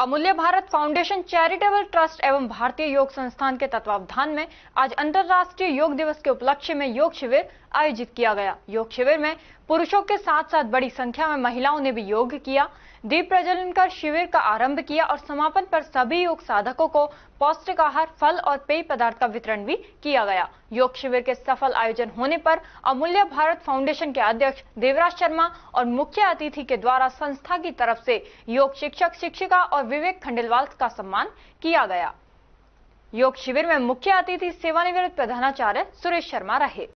अमूल्य Bharat foundation charitable trust एवं भारतीय योग संस्थान के तत्वावधान में आज अंतर्राष्ट्रीय योग दिवस के उपलक्ष्य में योग शिविर आयोजित किया गया योग शिविर में पुरुषों के साथ साथ बड़ी संख्या में महिलाओं ने भी योग किया दीप प्रज्वलन कर शिविर का आरंभ किया और समापन पर सभी योग साधकों को पौष्टिक आहार फल और पेय पदार्थ का वितरण भी किया गया योग शिविर के सफल आयोजन होने पर अमूल्य भारत फाउंडेशन के अध्यक्ष देवराज शर्मा और मुख्य अतिथि के द्वारा संस्था की तरफ से योग शिक्षक शिक्षिका और विवेक खंडेलवाल का सम्मान किया गया योग शिविर में मुख्य अतिथि सेवानिवृत्त प्रधानाचार्य सुरेश शर्मा रहे